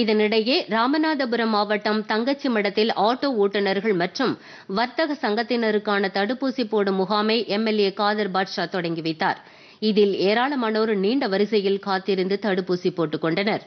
இதனிடையே ராமநாதபுரம் மாவட்டம் தங்கச்சி மடத்தில் ஆட்டோ ஓட்டுநர்கள் மற்றும் வர்த்தக சங்கத்தினருக்கான தடுப்பூசி போடும் முகாமை எம்எல்ஏ காதர் பாட்ஷா தொடங்கி வைத்தார் இதில் ஏராளமானோர் நீண்ட வரிசையில் காத்திருந்து தடுப்பூசி போட்டுக் கொண்டனர்